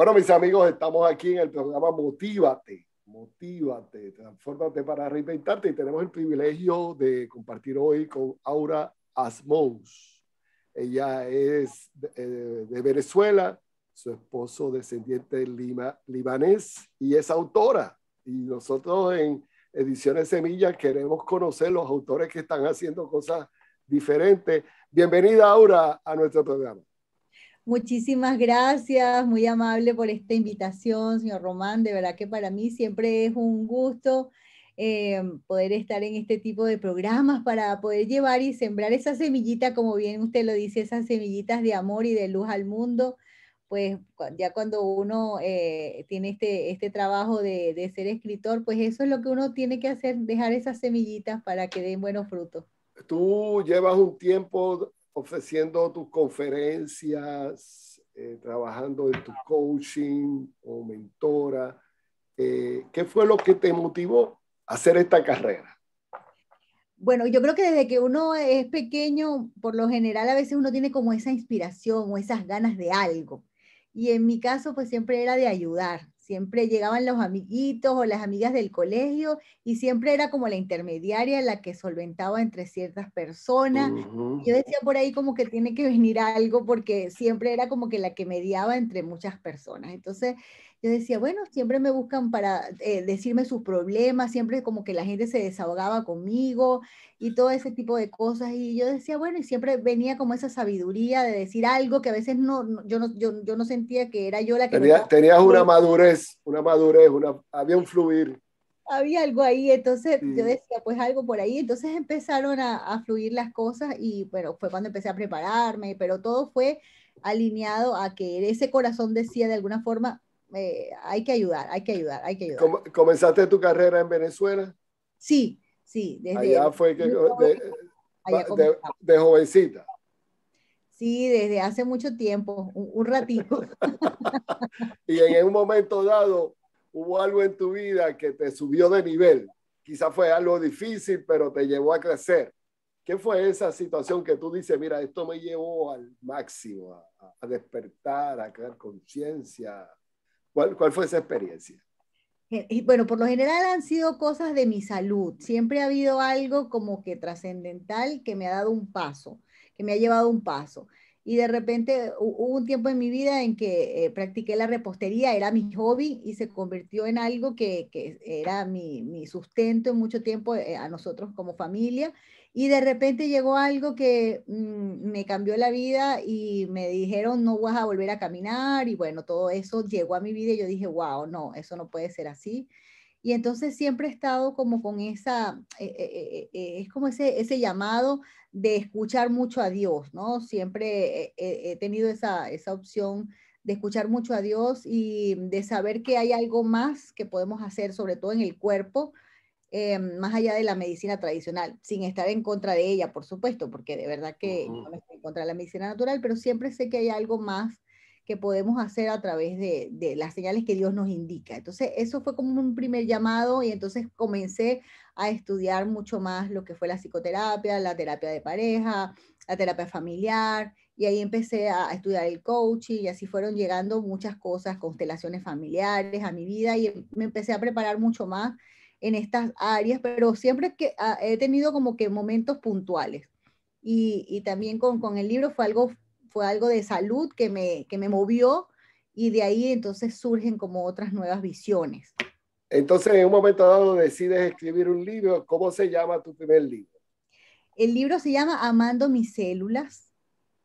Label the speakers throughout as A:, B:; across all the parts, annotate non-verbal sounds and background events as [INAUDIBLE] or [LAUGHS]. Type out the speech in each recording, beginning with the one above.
A: Bueno, mis amigos, estamos aquí en el programa Motívate, Motívate, Transformate para reinventarte y tenemos el privilegio de compartir hoy con Aura Asmous. Ella es de, eh, Venezuela, su esposo descendiente lima, libanés y es autora. Y nosotros en Ediciones Semillas queremos conocer los autores que están haciendo cosas diferentes. Bienvenida, Aura, a nuestro programa.
B: Muchísimas gracias, muy amable por esta invitación, señor Román. De verdad que para mí siempre es un gusto eh, poder estar en este tipo de programas para poder llevar y sembrar esa semillita, como bien usted lo dice, esas semillitas de amor y de luz al mundo. Pues ya cuando uno eh, tiene este, este trabajo de, de ser escritor, pues eso es lo que uno tiene que hacer, dejar esas semillitas para que den buenos frutos.
A: Tú llevas un tiempo ofreciendo tus conferencias, eh, trabajando en tu coaching o mentora. Eh, ¿Qué fue lo que te motivó a hacer esta carrera?
B: Bueno, yo creo que desde que uno es pequeño, por lo general a veces uno tiene como esa inspiración o esas ganas de algo. Y en mi caso, pues siempre era de ayudar, Siempre llegaban los amiguitos o las amigas del colegio y siempre era como la intermediaria la que solventaba entre ciertas personas. Yo decía por ahí como que tiene que venir algo porque siempre era como que la que mediaba entre muchas personas. Entonces yo decía, bueno, siempre me buscan para eh, decirme sus problemas, siempre como que la gente se desahogaba conmigo y todo ese tipo de cosas. Y yo decía, bueno, y siempre venía como esa sabiduría de decir algo que a veces no, yo, no yo, no sentía que era yo la que...
A: tenías una madurez una madurez, había un fluir.
B: Había algo ahí, entonces yo decía, pues algo por ahí, entonces empezaron a, fluir las cosas y bueno, fue cuando empecé a prepararme, pero todo fue alineado a que ese corazón decía de alguna forma, eh, hay que ayudar, hay que ayudar, hay que ayudar.
A: ¿Comenzaste tu carrera en Venezuela?
B: Sí, sí. Desde allá fue que... de,
A: eh, jovencita.
B: Sí, desde hace mucho tiempo, un, ratito.
A: [LAUGHS] y en un momento dado hubo algo en tu vida que te subió de nivel. Quizás fue algo difícil, pero te llevó a crecer. ¿Qué fue esa situación que tú dices, mira, esto me llevó al máximo, a, despertar, a crear conciencia? ¿Cuál, ¿Cuál fue esa experiencia?
B: Bueno, por lo general han sido cosas de mi salud. Siempre ha habido algo como que trascendental que me ha dado un paso que me ha llevado un paso. Y de repente hubo un tiempo en mi vida en que eh, practiqué la repostería, era mi hobby y se convirtió en algo que, era mi, mi, sustento en mucho tiempo eh, a nosotros como familia. Y de repente llegó algo que mm, me cambió la vida y me dijeron, no vas a volver a caminar. Y bueno, todo eso llegó a mi vida y yo dije, wow, no, eso no puede ser así. Y entonces siempre he estado como con esa, eh, eh, eh, es como ese, ese llamado de escuchar mucho a Dios, ¿no? Siempre he, tenido esa, esa opción de escuchar mucho a Dios y de saber que hay algo más que podemos hacer, sobre todo en el cuerpo, más allá de la medicina tradicional, sin estar en contra de ella, por supuesto, porque de verdad que no estoy en contra de la medicina natural, pero siempre sé que hay algo más que podemos hacer a través de, las señales que Dios nos indica. Entonces, eso fue como un primer llamado y entonces comencé a estudiar mucho más lo que fue la psicoterapia, la terapia de pareja, la terapia familiar, y ahí empecé a, estudiar el coaching y así fueron llegando muchas cosas, constelaciones familiares a mi vida y me empecé a preparar mucho más en estas áreas, pero siempre que ah, he tenido como que momentos puntuales. Y, también con el libro fue algo fue algo de salud que me, movió y de ahí entonces surgen como otras nuevas visiones.
A: Entonces, en un momento dado decides escribir un libro. ¿Cómo se llama tu primer libro?
B: El libro se llama Amando mis células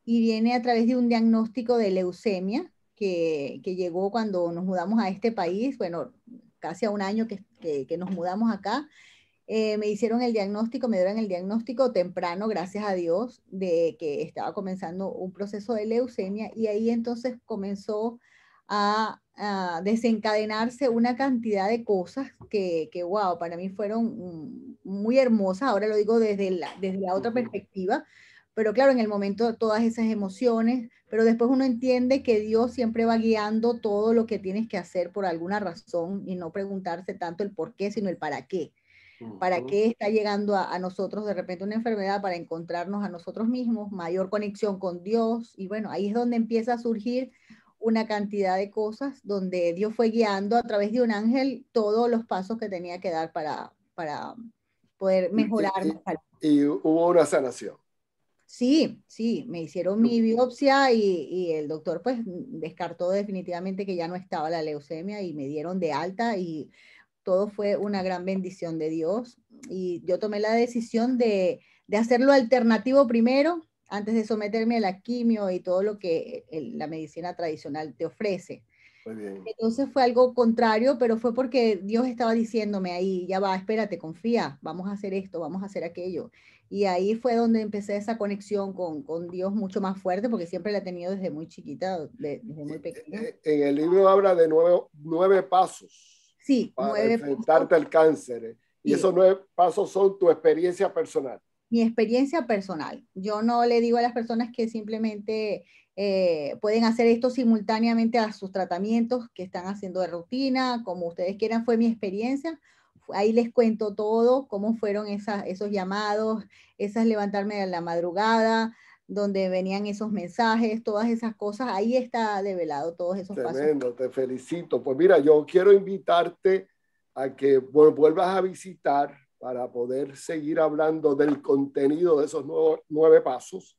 B: y viene a través de un diagnóstico de leucemia que, llegó cuando nos mudamos a este país, bueno, casi a un año que, que, que nos mudamos acá. Eh, me hicieron el diagnóstico, me dieron el diagnóstico temprano, gracias a Dios, de que estaba comenzando un proceso de leucemia y ahí entonces comenzó a, desencadenarse una cantidad de cosas que, wow, para mí fueron muy hermosas, ahora lo digo desde la, desde la otra perspectiva, pero claro, en el momento todas esas emociones, pero después uno entiende que Dios siempre va guiando todo lo que tienes que hacer por alguna razón y no preguntarse tanto el por qué, sino el para qué. ¿Para qué está llegando a, nosotros de repente una enfermedad para encontrarnos a nosotros mismos, mayor conexión con Dios? Y bueno, ahí es donde empieza a surgir una cantidad de cosas donde Dios fue guiando a través de un ángel todos los pasos que tenía que dar para, para poder mejorar. Y, salud.
A: y hubo una sanación.
B: Sí, sí, me hicieron mi biopsia y, y, el doctor pues descartó definitivamente que ya no estaba la leucemia y me dieron de alta y todo fue una gran bendición de Dios y yo tomé la decisión de, de hacerlo alternativo primero antes de someterme a la quimio y todo lo que eh, la medicina tradicional te ofrece.
A: Entonces
B: fue algo contrario, pero fue porque Dios estaba diciéndome ahí, ya va, espérate, confía, vamos a hacer esto, vamos a hacer aquello. Y ahí fue donde empecé esa conexión con, con Dios mucho más fuerte, porque siempre la he tenido desde muy chiquita, desde muy pequeña. Eh,
A: eh, en el libro habla de nueve, nueve pasos. Sí, para nueve enfrentarte al cáncer. Eh. Y esos nueve pasos son tu experiencia personal.
B: Mi experiencia personal. Yo no le digo a las personas que simplemente eh, pueden hacer esto simultáneamente a sus tratamientos que están haciendo de rutina, como ustedes quieran, fue mi experiencia. Ahí les cuento todo, cómo fueron esas, esos llamados, esas levantarme a la madrugada, donde venían esos mensajes, todas esas cosas, ahí está develado todos esos Tremendo,
A: pasos. te felicito. Pues mira, yo quiero invitarte a que vuelvas a visitar para poder seguir hablando del contenido de esos nueve pasos.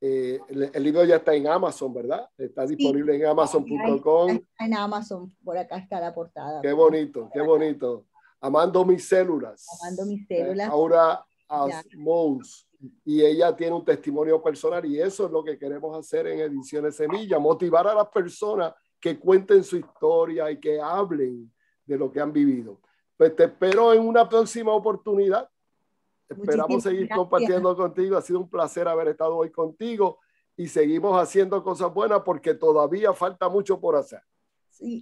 A: Eh, el, libro ya está en Amazon, ¿verdad? Está disponible en amazon.com.
B: Está en Amazon, por acá está la portada. Qué
A: bonito, qué bonito. Amando mis células. Amando
B: mis células. Eh, ahora
A: as Y ella tiene un testimonio personal y eso es lo que queremos hacer en Ediciones Semilla, motivar a las personas que cuenten su historia y que hablen de lo que han vivido. Pues te espero en una próxima oportunidad. Esperamos seguir compartiendo contigo. Ha sido un placer haber estado hoy contigo y seguimos haciendo cosas buenas porque todavía falta mucho por hacer.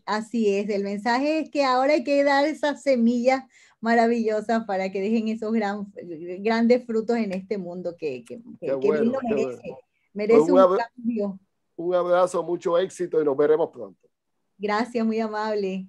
B: Así, es, el mensaje es que ahora hay que dar esas semillas maravillosas para que dejen esos gran, grandes frutos en este mundo que, que, que, merece, merece pues un, cambio.
A: Un abrazo, mucho éxito y nos veremos pronto.
B: Gracias, muy amable.